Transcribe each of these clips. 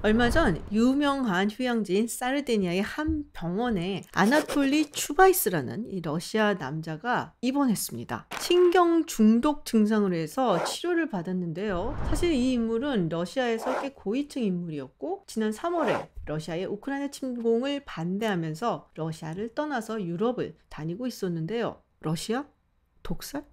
얼마 전 유명한 휴양지인 사르데니아의 한 병원에 아나톨리 추바이스라는 이 러시아 남자가 입원했습니다. 신경 중독 증상으로 해서 치료를 받았는데요. 사실 이 인물은 러시아에서 꽤 고위층 인물이었고 지난 3월에 러시아의 우크라이나 침공을 반대하면서 러시아를 떠나서 유럽을 다니고 있었는데요. 러시아? 독살?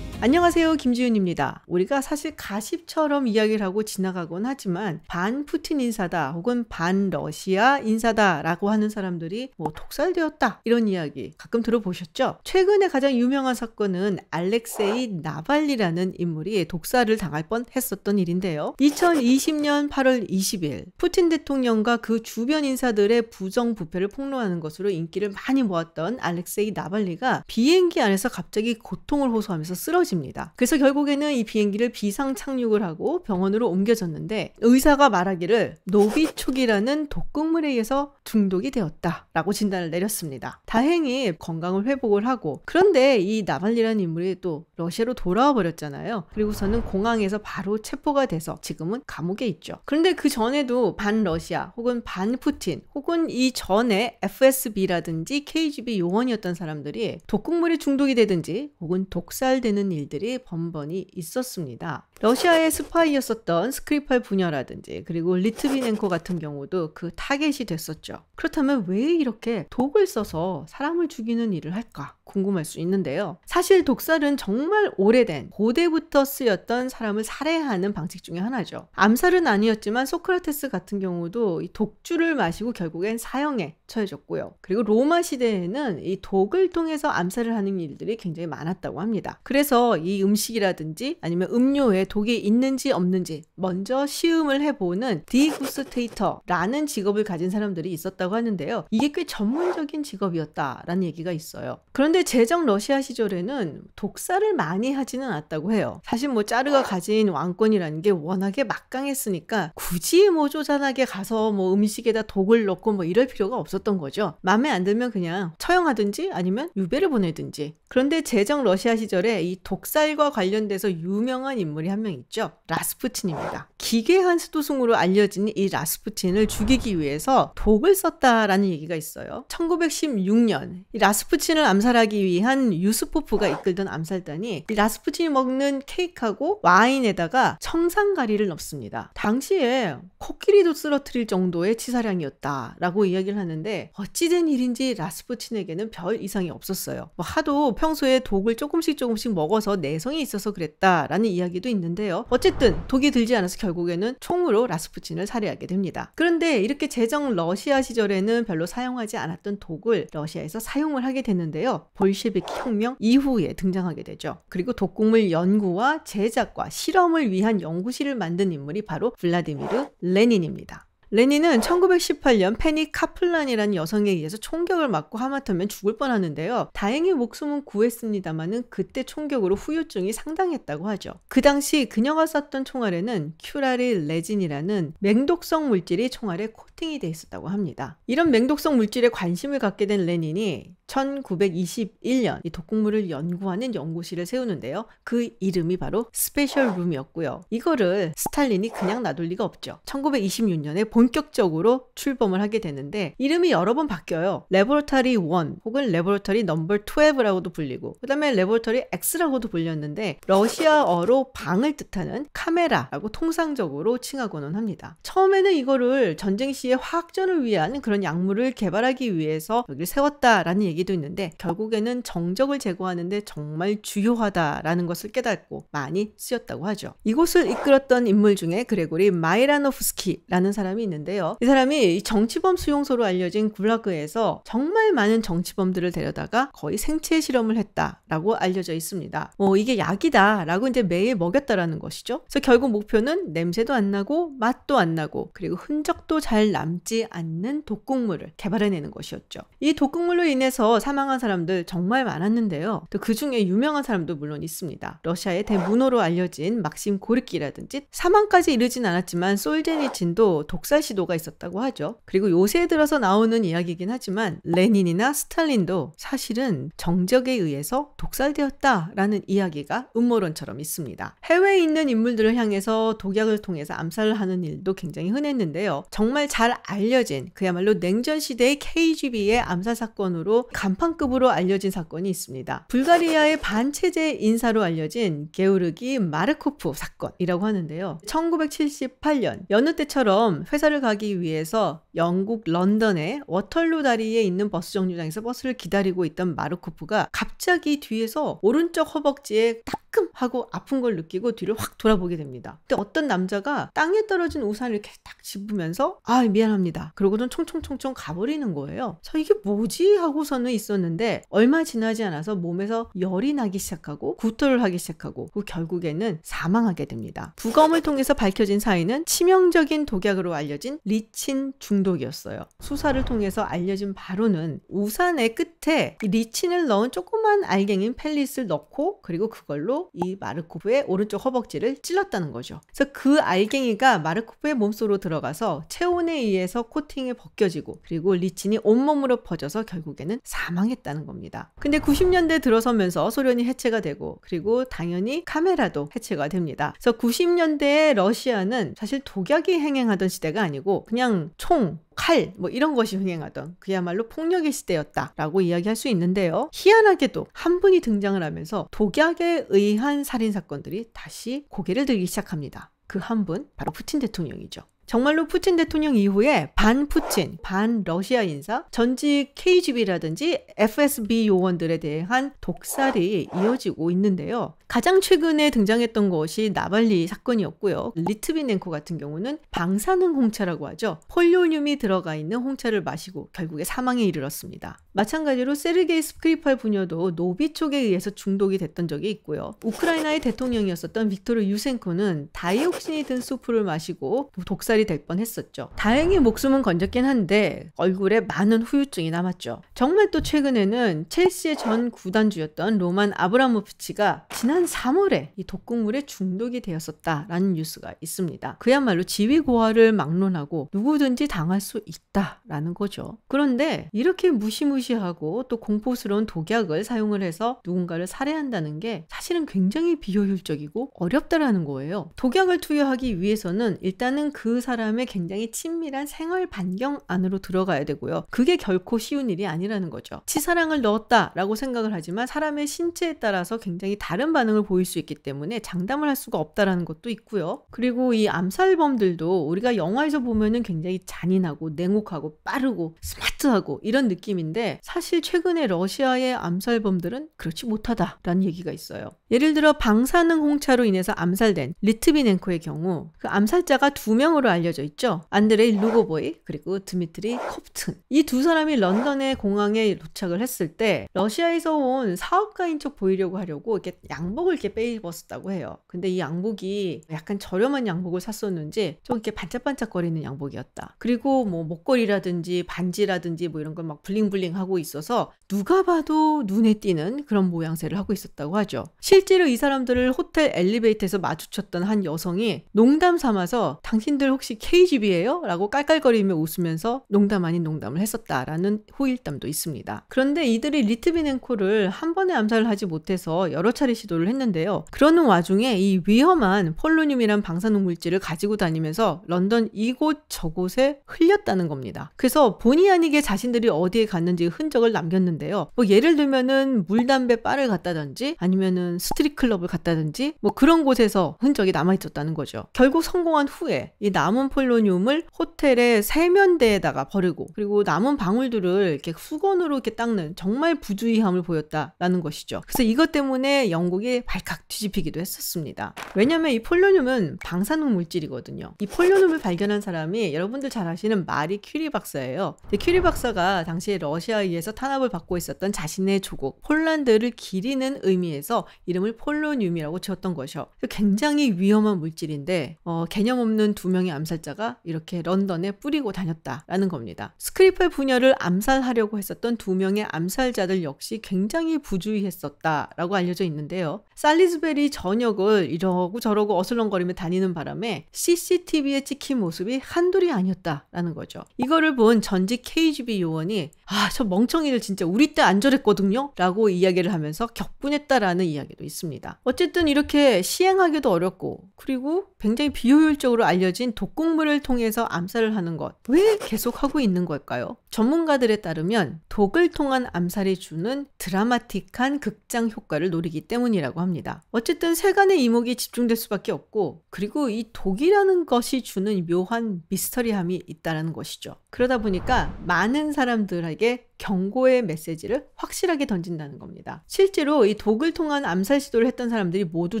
안녕하세요. 김지윤입니다. 우리가 사실 가십처럼 이야기를 하고 지나가곤 하지만 반 푸틴 인사다 혹은 반 러시아 인사다라고 하는 사람들이 뭐 독살되었다 이런 이야기 가끔 들어보셨죠? 최근에 가장 유명한 사건은 알렉세이 나발리라는 인물이 독살을 당할 뻔 했었던 일인데요. 2020년 8월 20일 푸틴 대통령과 그 주변 인사들의 부정부패를 폭로하는 것으로 인기를 많이 모았던 알렉세이 나발리가 비행기 안에서 갑자기 고통을 호소하면서 쓰러진 않습니다. 그래서 결국에는 이 비행기를 비상 착륙을 하고 병원으로 옮겨졌는데 의사가 말하기를 노비촉이라는 독극물에 의해서 중독이 되었다라고 진단을 내렸습니다. 다행히 건강을 회복을 하고 그런데 이 나발리라는 인물이 또 러시아로 돌아와 버렸잖아요. 그리고서는 공항에서 바로 체포가 돼서 지금은 감옥에 있죠. 그런데 그 전에도 반 러시아 혹은 반 푸틴 혹은 이 전에 FSB라든지 KGB 요원이었던 사람들이 독극물에 중독이 되든지 혹은 독살되는 일 일들이 번번이 있었습니다. 러시아의 스파이였었던 스크리팔 분야라든지 그리고 리트비넨코 같은 경우도 그 타겟이 됐었죠. 그렇다면 왜 이렇게 독을 써서 사람을 죽이는 일을 할까? 궁금할 수 있는데요. 사실 독살은 정말 오래된 고대부터 쓰였던 사람을 살해하는 방식 중에 하나죠. 암살은 아니었지만 소크라테스 같은 경우도 이 독주를 마시고 결국엔 사형에 처해졌고요. 그리고 로마 시대에는 이 독을 통해서 암살을 하는 일들이 굉장히 많았다고 합니다. 그래서 이 음식이라든지 아니면 음료에 독이 있는지 없는지 먼저 시음을 해보는 디구스테이터라는 직업을 가진 사람들이 있었다고 하는데요. 이게 꽤 전문적인 직업이었다라는 얘기가 있어요. 그런 그런데 제정 러시아 시절에는 독사를 많이 하지는 않았다고 해요. 사실 뭐 짜르가 가진 왕권이라는 게 워낙에 막강했으니까 굳이 뭐조잔하게 가서 뭐 음식에다 독을 넣고 뭐 이럴 필요가 없었던 거죠. 마음에 안 들면 그냥 처형하든지 아니면 유배를 보내든지 그런데 제정 러시아 시절에 이 독살과 관련돼서 유명한 인물이 한 명 있죠. 라스푸틴입니다. 기괴한 수도승으로 알려진 이 라스푸틴을 죽이기 위해서 독을 썼다라는 얘기가 있어요. 1916년 이 라스푸틴을 암살하기 위한 유스포프가 이끌던 암살단이 이 라스푸틴이 먹는 케이크하고 와인에다가 청산가리를 넣습니다. 당시에 코끼리도 쓰러뜨릴 정도의 치사량이었다라고 이야기를 하는데 어찌된 일인지 라스푸틴에게는 별 이상이 없었어요. 뭐 하도 평소에 독을 조금씩 조금씩 먹어서 내성이 있어서 그랬다라는 이야기도 있는데요. 어쨌든 독이 들지 않아서 결국에는 총으로 라스푸틴을 살해하게 됩니다. 그런데 이렇게 제정 러시아 시절에는 별로 사용하지 않았던 독을 러시아에서 사용을 하게 됐는데요 볼셰비키 혁명 이후에 등장하게 되죠. 그리고 독국물 연구와 제작과 실험을 위한 연구실을 만든 인물이 바로 블라디미르 레닌입니다. 레니는 1918년 페니 카플란이라는 여성에 의해서 총격을 맞고 하마터면 죽을 뻔하는데요. 다행히 목숨은 구했습니다마는 그때 총격으로 후유증이 상당했다고 하죠. 그 당시 그녀가 썼던 총알에는 큐라릴 레진이라는 맹독성 물질이 총알에 코팅이 돼 있었다고 합니다. 이런 맹독성 물질에 관심을 갖게 된 레닌이 1921년 이 독극물을 연구하는 연구실을 세우는데요. 그 이름이 바로 스페셜 룸이었고요. 이거를 스탈린이 그냥 놔둘 리가 없죠. 1926년에 본 본격적으로 출범을 하게 되는데 이름이 여러 번 바뀌어요. 레보터리 1 혹은 레보터리 넘버 12라고도 불리고 그다음에 레보터리 X라고도 불렸는데 러시아어로 방을 뜻하는 카메라라고 통상적으로 칭하고는 합니다. 처음에는 이거를 전쟁 시에 화학전을 위한 그런 약물을 개발하기 위해서 여기를 세웠다라는 얘기도 있는데 결국에는 정적을 제거하는데 정말 주요하다라는 것을 깨닫고 많이 쓰였다고 하죠. 이곳을 이끌었던 인물 중에 그레고리 마이라노프스키라는 사람이 있는데요. 이 사람이 정치범 수용소로 알려진 굴라그에서 정말 많은 정치범들을 데려다가 거의 생체 실험을 했다라고 알려져 있습니다. 뭐 이게 약이다라고 이제 매일 먹였다라는 것이죠. 그래서 결국 목표는 냄새도 안 나고 맛도 안 나고 그리고 흔적도 잘 남지 않는 독극물을 개발해내는 것이었죠. 이 독극물로 인해서 사망한 사람들 정말 많았는데요. 또그 중에 유명한 사람도 물론 있습니다. 러시아의 대문호로 알려진 막심 고르키라든지 사망까지 이르진 않았지만 솔제니친도 독사 박살 시도가 있었다고 하죠. 그리고 요새 들어서 나오는 이야기이긴 하지만 레닌이나 스탈린도 사실은 정적에 의해서 독살되었다라는 이야기가 음모론처럼 있습니다. 해외에 있는 인물들을 향해서 독약을 통해서 암살을 하는 일도 굉장히 흔했는데요. 정말 잘 알려진 그야말로 냉전 시대의 KGB의 암살 사건으로 간판급으로 알려진 사건이 있습니다. 불가리아의 반체제 인사로 알려진 게우르기 마르코프 사건이라고 하는데요. 1978년 여느 때처럼 회사 회사를 가기 위해서 영국 런던의 워털루 다리에 있는 버스 정류장에서 버스를 기다리고 있던 마르코프가 갑자기 뒤에서 오른쪽 허벅지에 딱 따끔 하고 아픈 걸 느끼고 뒤를 확 돌아보게 됩니다. 근데 어떤 남자가 땅에 떨어진 우산을 이렇게 딱짚으면서아 미안합니다. 그러고는 총총총총 가버리는 거예요. 저 이게 뭐지 하고서는 있었는데 얼마 지나지 않아서 몸에서 열이 나기 시작하고 구토를 하기 시작하고 그 결국에는 사망하게 됩니다. 부검을 통해서 밝혀진 사인은 치명적인 독약으로 알려진 리친 중독이었어요. 수사를 통해서 알려진 바로는 우산의 끝에 그 리친을 넣은 조그만 알갱인 펠릿을 넣고 그리고 그걸로 이 마르코프의 오른쪽 허벅지를 찔렀다는 거죠. 그래서 그 알갱이가 마르코프의 몸속으로 들어가서 체온에 의해서 코팅이 벗겨지고 그리고 리친이 온몸으로 퍼져서 결국에는 사망했다는 겁니다. 근데 90년대 들어서면서 소련이 해체가 되고 그리고 당연히 카메라도 해체가 됩니다. 그래서 90년대에 러시아는 사실 독약이 행행하던 시대가 아니고 그냥 총 칼, 뭐 이런 것이 흥행하던 그야말로 폭력의 시대였다라고 이야기할 수 있는데요. 희한하게도 한 분이 등장을 하면서 독약에 의한 살인 사건들이 다시 고개를 들기 시작합니다. 그 한 분, 바로 푸틴 대통령이죠. 정말로 푸틴 대통령 이후에 반 푸틴, 반 러시아 인사, 전직 KGB라든지 FSB 요원들에 대한 독살이 이어지고 있는데요. 가장 최근에 등장했던 것이 나발리 사건이었고요. 리트비넨코 같은 경우는 방사능 홍차라고 하죠. 폴리오늄이 들어가 있는 홍차를 마시고 결국에 사망에 이르렀습니다. 마찬가지로 세르게이 스크리팔 부녀도 노비촉에 의해서 중독이 됐던 적이 있고요. 우크라이나의 대통령이었었던 빅토르 유센코는 다이옥신이 든 수프를 마시고 독살이 될 뻔했었죠. 다행히 목숨은 건졌긴 한데 얼굴에 많은 후유증이 남았죠. 정말 또 최근에는 첼시의 전 구단주였던 로만 아브라모프치가 지난 지난 3월에 이 독극물에 중독이 되었었다라는 뉴스가 있습니다. 그야말로 지위고하를 막론하고 누구든지 당할 수 있다라는 거죠. 그런데 이렇게 무시무시하고 또 공포스러운 독약을 사용을 해서 누군가를 살해한다는 게 사실은 굉장히 비효율적이고 어렵다라는 거예요. 독약을 투여하기 위해서는 일단은 그 사람의 굉장히 친밀한 생활 반경 안으로 들어가야 되고요. 그게 결코 쉬운 일이 아니라는 거죠. 치사랑을 넣었다라고 생각을 하지만 사람의 신체에 따라서 굉장히 다른 반응 반응을 보일 수 있기 때문에 장담을 할 수가 없다라는 것도 있고요. 그리고 이 암살범들도 우리가 영화에서 보면은 굉장히 잔인하고 냉혹하고 빠르고 스마트하고 이런 느낌인데 사실 최근에 러시아의 암살범들은 그렇지 못하다라는 얘기가 있어요. 예를 들어 방사능 홍차로 인해서 암살된 리트비넨코의 경우 그 암살자가 두 명으로 알려져 있죠. 안드레이 루고보이 그리고 드미트리 컵튼. 이 두 사람이 런던의 공항에 도착을 했을 때 러시아에서 온 사업가인 척 보이려고 하려고 이렇게 양복을 이렇게 빼입었었다고 해요. 근데 이 양복이 약간 저렴한 양복을 샀었는지 좀 이렇게 반짝반짝거리는 양복이었다. 그리고 뭐 목걸이라든지 반지라든지 뭐 이런 걸 막 블링블링 하고 있어서 누가 봐도 눈에 띄는 그런 모양새를 하고 있었다고 하죠. 실 실제로 이 사람들을 호텔 엘리베이터에서 마주쳤던 한 여성이 농담 삼아서 당신들 혹시 KGB예요? 라고 깔깔거리며 웃으면서 농담 아닌 농담을 했었다라는 호일담도 있습니다. 그런데 이들이 리트비넨코를 한 번에 암살을 하지 못해서 여러 차례 시도를 했는데요. 그러는 와중에 이 위험한 폴로늄이란 방사능 물질을 가지고 다니면서 런던 이곳 저곳에 흘렸다는 겁니다. 그래서 본의 아니게 자신들이 어디에 갔는지 흔적을 남겼는데요. 뭐 예를 들면은 물담배 바를 갔다든지 아니면은 스트릿 클럽을 갔다든지 뭐 그런 곳에서 흔적이 남아있었다는 거죠. 결국 성공한 후에 이 남은 폴로늄을 호텔의 세면대에다가 버리고 그리고 남은 방울들을 이렇게 수건으로 이렇게 닦는 정말 부주의함을 보였다라는 것이죠. 그래서 이것 때문에 영국이 발칵 뒤집히기도 했었습니다. 왜냐하면 이 폴로늄은 방사능 물질이거든요. 이 폴로늄을 발견한 사람이 여러분들 잘 아시는 마리 큐리 박사예요. 큐리 박사가 당시에 러시아에 의해서 탄압을 받고 있었던 자신의 조국 폴란드를 기리는 의미에서 이 이름을 폴로늄이라고 지었던 것이요. 굉장히 위험한 물질인데 어, 개념 없는 두 명의 암살자가 이렇게 런던에 뿌리고 다녔다라는 겁니다. 스크리퍼의 부녀를 암살하려고 했었던 두 명의 암살자들 역시 굉장히 부주의했었다라고 알려져 있는데요. 살리즈베리 전역을 이러고 저러고 어슬렁거리며 다니는 바람에 CCTV에 찍힌 모습이 한둘이 아니었다라는 거죠. 이거를 본 전직 KGB 요원이 아 저 멍청이들 진짜 우리 때 안 저랬거든요 라고 이야기를 하면서 격분했다라는 이야기도 있습니다. 어쨌든 이렇게 시행하기도 어렵고 그리고 굉장히 비효율적으로 알려진 독극물을 통해서 암살을 하는 것 왜 계속 하고 있는 걸까요? 전문가들에 따르면 독을 통한 암살이 주는 드라마틱한 극장 효과를 노리기 때문이라고 합니다. 어쨌든 세간의 이목이 집중될 수밖에 없고 그리고 이 독이라는 것이 주는 묘한 미스터리함이 있다는 것이죠. 그러다 보니까 많은 사람들에게 경고의 메시지를 확실하게 던진다는 겁니다. 실제로 이 독을 통한 암살 시도를 했던 사람들이 모두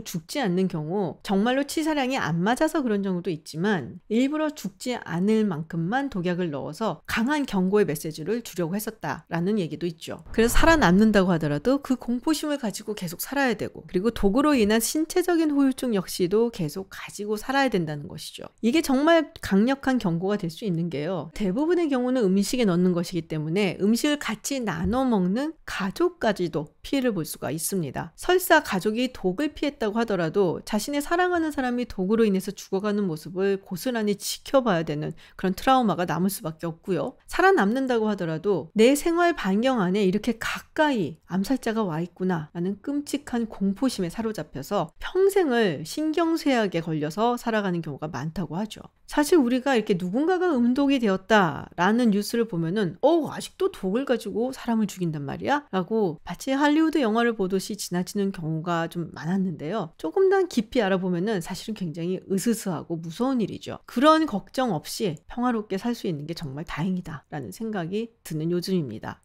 죽지 않는 경우 정말로 치사량이 안 맞아서 그런 경우도 있지만 일부러 죽지 않을 만큼만 독약을 넣어서 강한 경고의 메시지를 주려고 했었다라는 얘기도 있죠. 그래서 살아남는다고 하더라도 그 공포심을 가지고 계속 살아야 되고 그리고 독으로 인한 신체적인 후유증 역시도 계속 가지고 살아야 된다는 것이죠. 이게 정말 강력한 경고가 될 수 있는 게요. 대부분의 경우는 음식에 넣는 것이기 때문에 음식을 그것을 같이 나눠 먹는 가족까지도 피해를 볼 수가 있습니다. 설사 가족이 독을 피했다고 하더라도 자신의 사랑하는 사람이 독으로 인해서 죽어가는 모습을 고스란히 지켜봐야 되는 그런 트라우마가 남을 수밖에 없고요. 살아남는다고 하더라도 내 생활 반경 안에 이렇게 가까이 암살자가 와 있구나 라는 끔찍한 공포심에 사로잡혀서 평생을 신경쇠약에 걸려서 살아가는 경우가 많다고 하죠. 사실 우리가 이렇게 누군가가 음독이 되었다라는 뉴스를 보면은 어 아직도 독을 가지고 사람을 죽인단 말이야라고 마치 할리우드 영화를 보듯이 지나치는 경우가 좀 많았는데요. 조금 더 깊이 알아보면은 사실은 굉장히 으스스하고 무서운 일이죠. 그런 걱정 없이 평화롭게 살 수 있는 게 정말 다행이다라는 생각이 드는 요즘입니다.